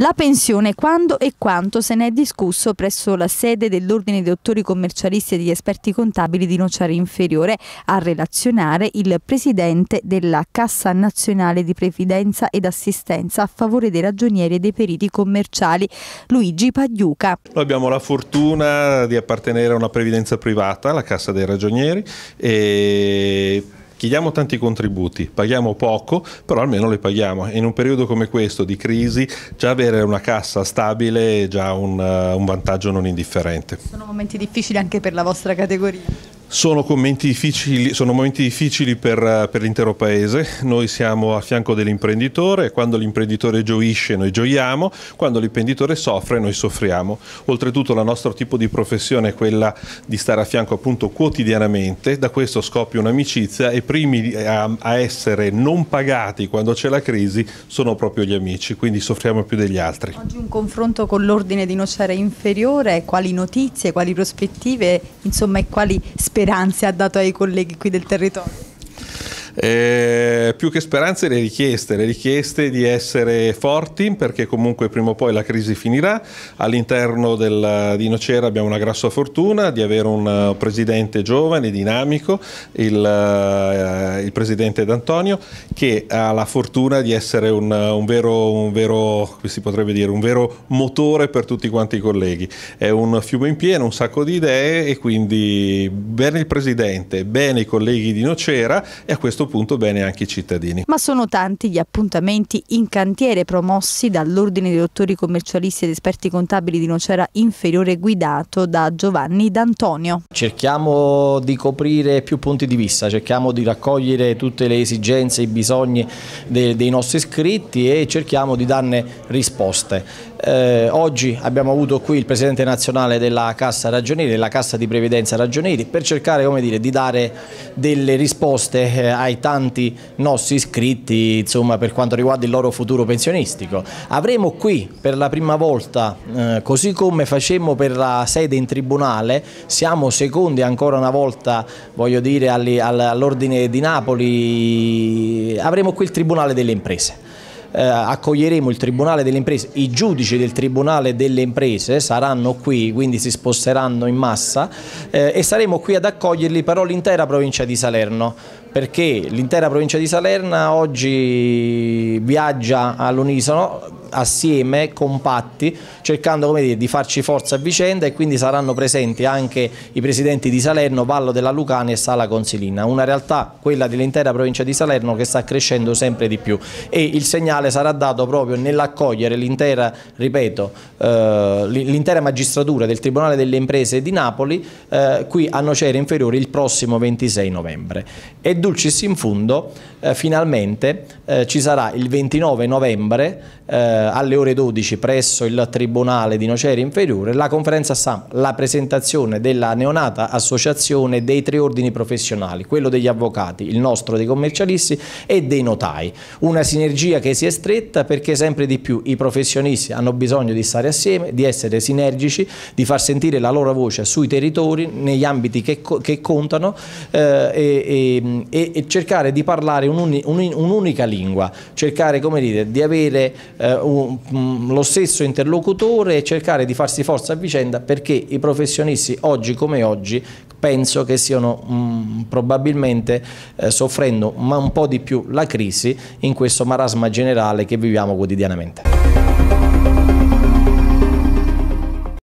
La pensione quando e quanto se ne è discusso presso la sede dell'Ordine dei Dottori Commercialisti e degli Esperti Contabili di Nociari Inferiore a relazionare il presidente della Cassa Nazionale di Previdenza ed Assistenza a favore dei ragionieri e dei periti commerciali, Luigi Pagliuca. Noi abbiamo la fortuna di appartenere a una previdenza privata, la Cassa dei Ragionieri, e chiediamo tanti contributi, paghiamo poco, però almeno li paghiamo. In un periodo come questo di crisi, già avere una cassa stabile è già un, eh, un vantaggio non indifferente. Sono momenti difficili anche per la vostra categoria. Sono, difficili, sono, momenti difficili per, eh, per l'intero paese, noi siamo a fianco dell'imprenditore, quando l'imprenditore gioisce noi gioiamo, quando l'imprenditore soffre noi soffriamo. Oltretutto il nostro tipo di professione è quella di stare a fianco appunto quotidianamente, da questo scoppia un'amicizia e primi a, a essere non pagati quando c'è la crisi sono proprio gli amici, quindi soffriamo più degli altri. Oggi un confronto con l'ordine di Nocera inferiore, quali notizie, quali prospettive, insomma e quali speranze speranze ha dato ai colleghi qui del territorio? Eh, più che speranze le richieste, le richieste di essere forti perché comunque prima o poi la crisi finirà, all'interno di Nocera abbiamo una grossa fortuna di avere un eh, presidente giovane, dinamico, il, eh, il presidente D'Antonio che ha la fortuna di essere un, un, vero, un, vero, dire, un vero motore per tutti quanti i colleghi, è un fiume in pieno, un sacco di idee e quindi bene il presidente, bene i colleghi di Nocera e a questo punto punto bene anche i cittadini. Ma sono tanti gli appuntamenti in cantiere promossi dall'Ordine dei Dottori Commercialisti ed Esperti Contabili di Nocera Inferiore guidato da Giovanni D'Antonio. Cerchiamo di coprire più punti di vista, cerchiamo di raccogliere tutte le esigenze, i bisogni dei, dei nostri iscritti e cerchiamo di darne risposte. Eh, oggi abbiamo avuto qui il Presidente nazionale della Cassa Ragionieri, della Cassa di Previdenza Ragionieri, per cercare come dire, di dare delle risposte eh, ai tanti nostri iscritti insomma, per quanto riguarda il loro futuro pensionistico. Avremo qui per la prima volta, eh, così come facemmo per la sede in tribunale, siamo secondi ancora una volta voglio dire all'ordine di Napoli, avremo qui il tribunale delle imprese. Eh, accoglieremo il Tribunale delle Imprese, i giudici del Tribunale delle Imprese saranno qui, quindi si sposteranno in massa eh, e saremo qui ad accoglierli però l'intera provincia di Salerno perché l'intera provincia di Salerna oggi viaggia all'unisono assieme, compatti, cercando dire, di farci forza a vicenda e quindi saranno presenti anche i presidenti di Salerno, Vallo della Lucania e Sala Consilina. Una realtà, quella dell'intera provincia di Salerno, che sta crescendo sempre di più e il segnale sarà dato proprio nell'accogliere l'intera, ripeto, eh, l'intera magistratura del Tribunale delle Imprese di Napoli eh, qui a Nocere Inferiore il prossimo 26 novembre. E dulcis in fundo, eh, finalmente eh, ci sarà il 29 novembre eh, eh, alle ore 12 presso il Tribunale di Nocera Inferiore la conferenza SAM, la presentazione della neonata associazione dei tre ordini professionali, quello degli avvocati, il nostro dei commercialisti e dei notai. Una sinergia che si è stretta perché sempre di più i professionisti hanno bisogno di stare assieme, di essere sinergici, di far sentire la loro voce sui territori, negli ambiti che, che contano eh, e, e, e, cercare di parlare un'unica un, un lingua, cercare come dire, di avere eh, Mm, lo stesso interlocutore e cercare di farsi forza a vicenda perché i professionisti oggi come oggi penso che stiano mm, probabilmente eh, soffrendo ma un po' di più la crisi in questo marasma generale che viviamo quotidianamente.